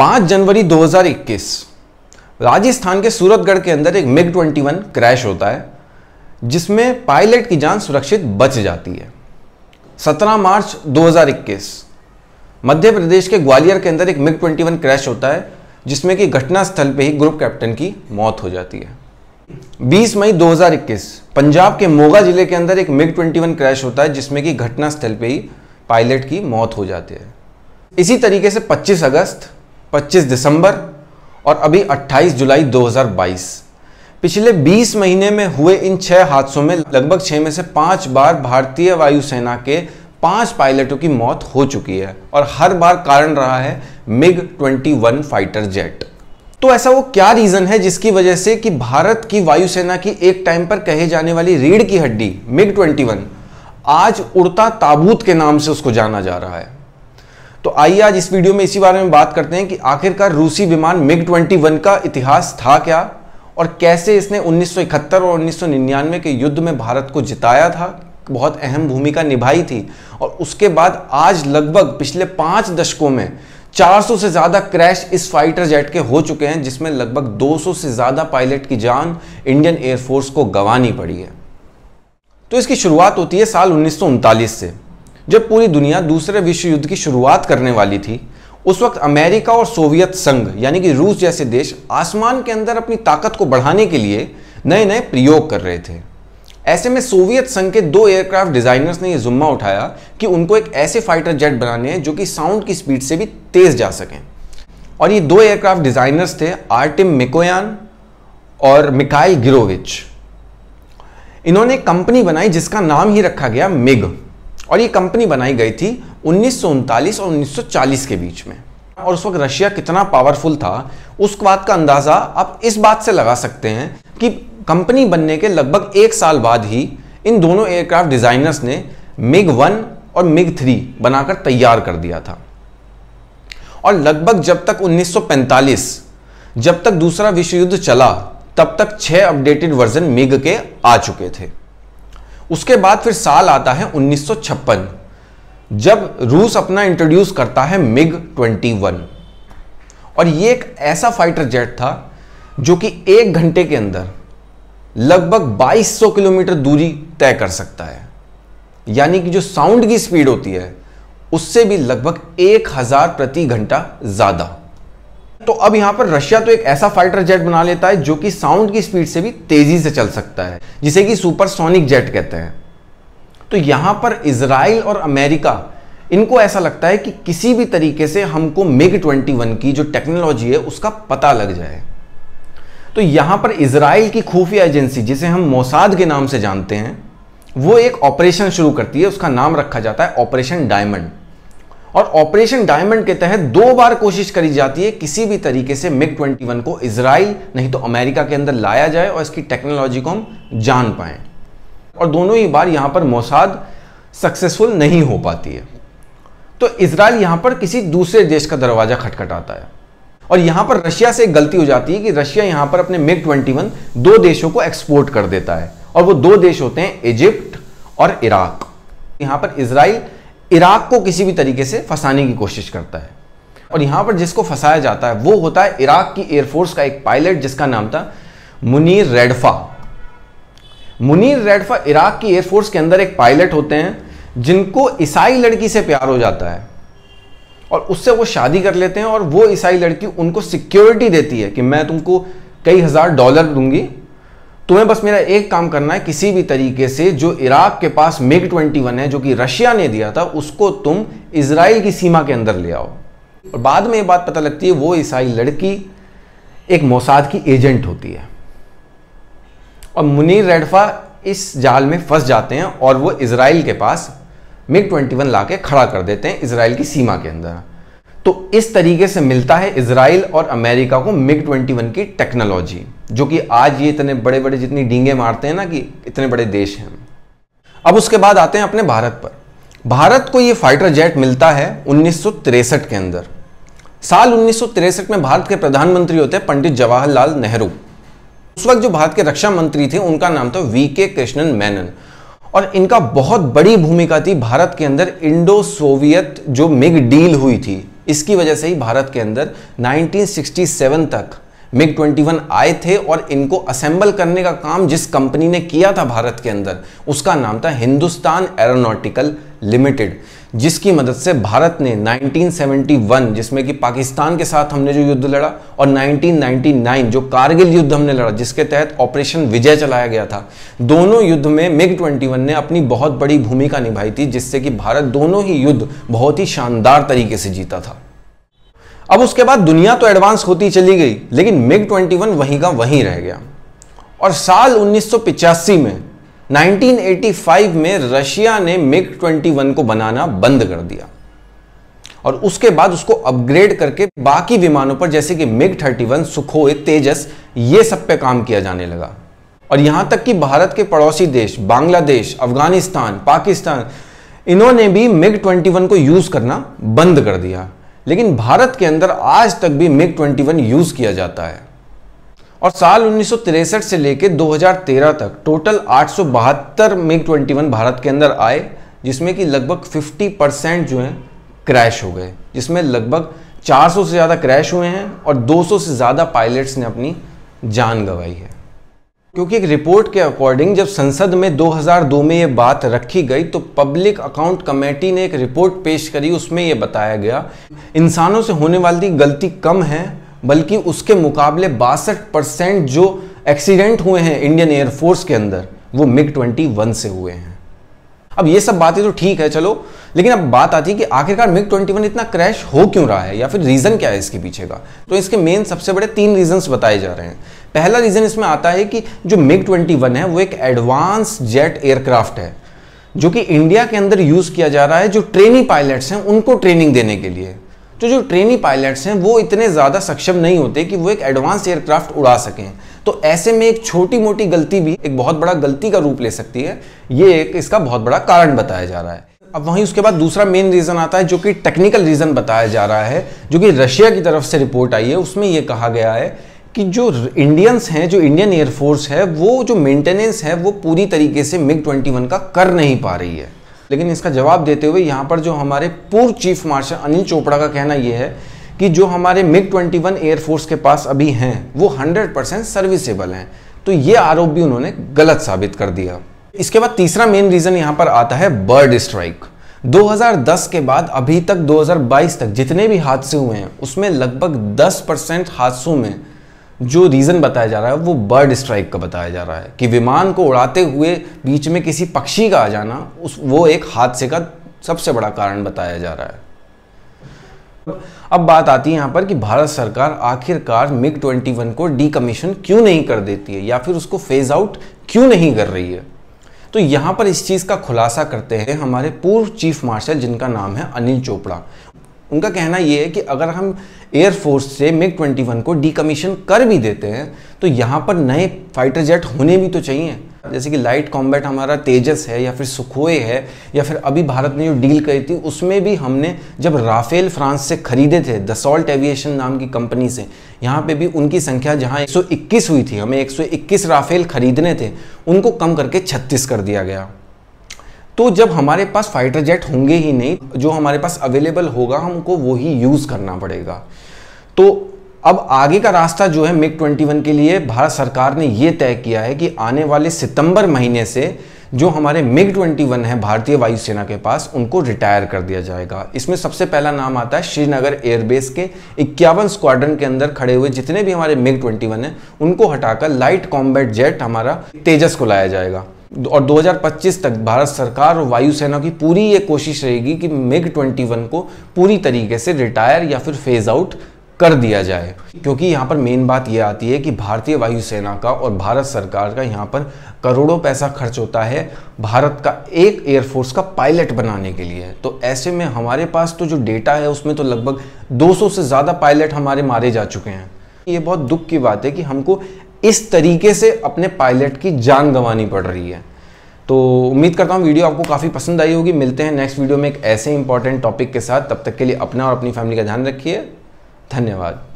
5 जनवरी 2021 राजस्थान के सूरतगढ़ के अंदर एक मिग 21 क्रैश होता है जिसमें पायलट की जान सुरक्षित बच जाती है 17 मार्च 2021 मध्य प्रदेश के ग्वालियर के अंदर एक मिग 21 क्रैश होता है जिसमें कि घटनास्थल पे ही ग्रुप कैप्टन की मौत हो जाती है 20 मई 2021 पंजाब के मोगा जिले के अंदर एक मिग 21 क्रैश होता है जिसमें कि घटनास्थल पे ही पायलट की मौत हो जाती है इसी तरीके से 25 अगस्त 25 दिसंबर और अभी 28 जुलाई 2022 पिछले 20 महीने में हुए इन छह हादसों में लगभग छह में से पांच बार भारतीय वायुसेना के पांच पायलटों की मौत हो चुकी है और हर बार कारण रहा है मिग 21 फाइटर जेट तो ऐसा वो क्या रीज़न है जिसकी वजह से कि भारत की वायुसेना की एक टाइम पर कहे जाने वाली रीढ़ की हड्डी मिग 21 आज उड़ता ताबूत के नाम से उसको जाना जा रहा है तो आइए आज इस वीडियो में इसी बारे में बात करते हैं कि आखिरकार रूसी विमान मिग 21 का इतिहास था क्या और कैसे इसने 1971 और 1999 के युद्ध में भारत को जिताया था बहुत अहम भूमिका निभाई थी और उसके बाद आज लगभग पिछले पांच दशकों में 400 से ज़्यादा क्रैश इस फाइटर जेट के हो चुके हैं जिसमें लगभग 200 से ज़्यादा पायलट की जान इंडियन एयरफोर्स को गंवानी पड़ी है तो इसकी शुरुआत होती है साल उन्नीस से जब पूरी दुनिया दूसरे विश्व युद्ध की शुरुआत करने वाली थी उस वक्त अमेरिका और सोवियत संघ यानी कि रूस जैसे देश आसमान के अंदर अपनी ताकत को बढ़ाने के लिए नए नए प्रयोग कर रहे थे ऐसे में सोवियत संघ के दो एयरक्राफ्ट डिजाइनर्स ने यह जुम्मा उठाया कि उनको एक ऐसे फाइटर जेट बनाने हैं जो कि साउंड की स्पीड से भी तेज जा सकें और ये दो एयरक्राफ्ट डिजाइनर्स थे आर्टिम मिकोयान और मिकाइल गिरोविच इन्होंने कंपनी बनाई जिसका नाम ही रखा गया मिग और ये कंपनी बनाई गई थी उन्नीस और उन्नीस के बीच में और उस वक्त रशिया कितना पावरफुल था उस बात का अंदाज़ा आप इस बात से लगा सकते हैं कि कंपनी बनने के लगभग एक साल बाद ही इन दोनों एयरक्राफ्ट डिज़ाइनर्स ने मिग वन और मिग थ्री बनाकर तैयार कर दिया था और लगभग जब तक 1945 जब तक दूसरा विश्व युद्ध चला तब तक छह अपडेटेड वर्जन मिग के आ चुके थे उसके बाद फिर साल आता है उन्नीस जब रूस अपना इंट्रोड्यूस करता है मिग 21 और ये एक ऐसा फाइटर जेट था जो कि एक घंटे के अंदर लगभग 2200 किलोमीटर दूरी तय कर सकता है यानी कि जो साउंड की स्पीड होती है उससे भी लगभग 1000 प्रति घंटा ज़्यादा तो अब यहां पर रशिया तो एक ऐसा फाइटर जेट बना लेता है जो कि साउंड की स्पीड से भी तेजी से चल सकता है जिसे कि सुपरसोनिक जेट कहते हैं तो यहां पर इसराइल और अमेरिका इनको ऐसा लगता है कि किसी भी तरीके से हमको मिग 21 की जो टेक्नोलॉजी है उसका पता लग जाए तो यहां पर इसराइल की खुफिया एजेंसी जिसे हम मोसाद के नाम से जानते हैं वो एक ऑपरेशन शुरू करती है उसका नाम रखा जाता है ऑपरेशन डायमंड और ऑपरेशन डायमंड के तहत दो बार कोशिश करी जाती है किसी भी तरीके से मिग 21 को इसराइल नहीं तो अमेरिका के अंदर लाया जाए और इसकी टेक्नोलॉजी को हम जान पाए और दोनों ही बार यहां पर मोसाद सक्सेसफुल नहीं हो पाती है तो इसराइल यहां पर किसी दूसरे देश का दरवाजा खटखटाता है और यहां पर रशिया से गलती हो जाती है कि रशिया यहां पर अपने मिग 21 दो देशों को एक्सपोर्ट कर देता है और वो दो देश होते हैं इजिप्ट और इराक यहां पर इसराइल इराक को किसी भी तरीके से फंसाने की कोशिश करता है और यहां पर जिसको फंसाया जाता है वो होता है इराक की एयरफोर्स का एक पायलट जिसका नाम था Munir Redfa Munir Redfa Iraq की एयरफोर्स के अंदर एक पायलट होते हैं जिनको ईसाई लड़की से प्यार हो जाता है और उससे वो शादी कर लेते हैं और वो ईसाई लड़की उनको सिक्योरिटी देती है कि मैं तुमको कई हज़ार डॉलर दूंगी तुम्हें बस मेरा एक काम करना है किसी भी तरीके से जो इराक के पास मिग 21 है जो कि रशिया ने दिया था उसको तुम इसराइल की सीमा के अंदर ले आओ और बाद में ये बात पता लगती है वो ईसाई लड़की एक मोसाद की एजेंट होती है और मुनीर रेडफा इस जाल में फंस जाते हैं और वो इसराइल के पास मिग 21 ला के खड़ा कर देते हैं इसराइल की सीमा के अंदर तो इस तरीके से मिलता है इसराइल और अमेरिका को मिग 21 की टेक्नोलॉजी जो कि आज ये इतने बड़े बड़े जितनी डींगे मारते हैं ना कि इतने बड़े देश हैं अब उसके बाद आते हैं अपने भारत पर भारत को ये फाइटर जेट मिलता है उन्नीस के अंदर साल उन्नीस में भारत के प्रधानमंत्री होते हैं पंडित जवाहरलाल नेहरू उस वक्त जो भारत के रक्षा मंत्री थे उनका नाम था वी के कृष्णन मैनन और इनका बहुत बड़ी भूमिका थी भारत के अंदर इंडो सोवियत जो मिग डील हुई थी इसकी वजह से ही भारत के अंदर 1967 तक मिग 21 आए थे और इनको असेंबल करने का काम जिस कंपनी ने किया था भारत के अंदर उसका नाम था हिंदुस्तान एरोनॉटिकल लिमिटेड जिसकी मदद से भारत ने 1971 जिसमें कि पाकिस्तान के साथ हमने जो युद्ध लड़ा और 1999 जो कारगिल युद्ध हमने लड़ा जिसके तहत ऑपरेशन विजय चलाया गया था दोनों युद्ध में मिग 21 ने अपनी बहुत बड़ी भूमिका निभाई थी जिससे कि भारत दोनों ही युद्ध बहुत ही शानदार तरीके से जीता था अब उसके बाद दुनिया तो एडवांस होती चली गई लेकिन मिग 21 वहीं का वहीं रह गया और साल 1985 में 1985 में रशिया ने मिग 21 को बनाना बंद कर दिया और उसके बाद उसको अपग्रेड करके बाकी विमानों पर जैसे कि मिग 31 सुखोई तेजस ये सब पे काम किया जाने लगा और यहां तक कि भारत के पड़ोसी देश बांग्लादेश अफगानिस्तान पाकिस्तान इन्होंने भी मिग 21 को यूज करना बंद कर दिया लेकिन भारत के अंदर आज तक भी मिग 21 यूज़ किया जाता है और साल उन्नीस से लेकर 2013 तक टोटल आठ मिग 21 भारत के अंदर आए जिसमें कि लगभग 50 परसेंट जो है क्रैश हो गए जिसमें लगभग 400 से ज़्यादा क्रैश हुए हैं और 200 से ज़्यादा पायलट्स ने अपनी जान गंवाई है क्योंकि एक रिपोर्ट के अकॉर्डिंग जब संसद में 2002 में ये बात रखी गई तो पब्लिक अकाउंट कमेटी ने एक रिपोर्ट पेश करी उसमें ये बताया गया इंसानों से होने वाली गलती कम है बल्कि उसके मुकाबले बासठ परसेंट जो एक्सीडेंट हुए हैं इंडियन एयरफोर्स के अंदर वो मिग 21 से हुए हैं अब ये सब बातें तो ठीक है चलो लेकिन अब बात आती है कि आखिरकार मिग 21 इतना क्रैश हो क्यों रहा है या फिर रीज़न क्या है इसके पीछे का तो इसके मेन सबसे बड़े तीन रीजंस बताए जा रहे हैं पहला रीज़न इसमें आता है कि जो मिग 21 है वो एक एडवांस जेट एयरक्राफ्ट है जो कि इंडिया के अंदर यूज़ किया जा रहा है जो ट्रेनी पायलट्स हैं उनको ट्रेनिंग देने के लिए तो जो ट्रेनी पायलट्स हैं वो इतने ज़्यादा सक्षम नहीं होते कि वो एक एडवांस एयरक्राफ्ट उड़ा सकें तो ऐसे में एक छोटी मोटी गलती भी एक बहुत बड़ा गलती का रूप ले सकती है ये एक इसका बहुत बड़ा कारण बताया जा रहा है अब वहीं उसके बाद दूसरा मेन रीज़न आता है जो कि टेक्निकल रीज़न बताया जा रहा है जो कि रशिया की तरफ से रिपोर्ट आई है उसमें यह कहा गया है कि जो इंडियंस हैं जो इंडियन एयरफोर्स है वो जो मेंटेनेंस है वो पूरी तरीके से मिग 21 का कर नहीं पा रही है लेकिन इसका जवाब देते हुए यहाँ पर जो हमारे पूर्व चीफ मार्शल अनिल चोपड़ा का कहना यह है कि जो हमारे मिग 21 एयरफोर्स के पास अभी हैं वो 100 परसेंट सर्विसेबल हैं तो ये आरोप भी उन्होंने गलत साबित कर दिया इसके बाद तीसरा मेन रीज़न यहाँ पर आता है बर्ड स्ट्राइक 2010 के बाद अभी तक 2022 तक जितने भी हादसे हुए हैं उसमें लगभग 10 परसेंट हादसों में जो रीज़न बताया जा रहा है वो बर्ड स्ट्राइक का बताया जा रहा है कि विमान को उड़ाते हुए बीच में किसी पक्षी का आ जाना उस वो एक हादसे का सबसे बड़ा कारण बताया जा रहा है अब बात आती है यहाँ पर कि भारत सरकार आखिरकार मिग 21 को डीकमीशन क्यों नहीं कर देती है या फिर उसको फेज आउट क्यों नहीं कर रही है तो यहां पर इस चीज़ का खुलासा करते हैं हमारे पूर्व चीफ मार्शल जिनका नाम है अनिल चोपड़ा उनका कहना यह है कि अगर हम एयरफोर्स से मिग 21 को डिकमीशन कर भी देते हैं तो यहाँ पर नए फाइटर जेट होने भी तो चाहिए जैसे कि लाइट कॉम्बैट हमारा तेजस है या फिर सुखोए है या फिर अभी भारत ने जो डील करी थी उसमें भी हमने जब राफेल फ्रांस से खरीदे थे दसॉल्ट एविएशन नाम की कंपनी से यहाँ पे भी उनकी संख्या जहाँ 121 हुई थी हमें 121 राफेल खरीदने थे उनको कम करके 36 कर दिया गया तो जब हमारे पास फाइटर जेट होंगे ही नहीं जो हमारे पास अवेलेबल होगा हमको वो ही यूज़ करना पड़ेगा तो अब आगे का रास्ता जो है मिग 21 के लिए भारत सरकार ने यह तय किया है कि आने वाले सितंबर महीने से जो हमारे मिग 21 है भारतीय वायुसेना के पास उनको रिटायर कर दिया जाएगा इसमें सबसे पहला नाम आता है श्रीनगर एयरबेस के इक्यावन स्क्वाड्रन के अंदर खड़े हुए जितने भी हमारे मिग 21 हैं उनको हटाकर लाइट कॉम्बैट जेट हमारा तेजस को लाया जाएगा और 2025 तक भारत सरकार और वायुसेना की पूरी ये कोशिश रहेगी कि मिग 21 को पूरी तरीके से रिटायर या फिर फेज आउट कर दिया जाए क्योंकि यहाँ पर मेन बात यह आती है कि भारतीय वायुसेना का और भारत सरकार का यहाँ पर करोड़ों पैसा खर्च होता है भारत का एक एयरफोर्स का पायलट बनाने के लिए तो ऐसे में हमारे पास तो जो डेटा है उसमें तो लगभग 200 से ज़्यादा पायलट हमारे मारे जा चुके हैं ये बहुत दुख की बात है कि हमको इस तरीके से अपने पायलट की जान गंवानी पड़ रही है तो उम्मीद करता हूँ वीडियो आपको काफ़ी पसंद आई होगी मिलते हैं नेक्स्ट वीडियो में एक ऐसे इंपॉर्टेंट टॉपिक के साथ तब तक के लिए अपना और अपनी फैमिली का ध्यान रखिए धन्यवाद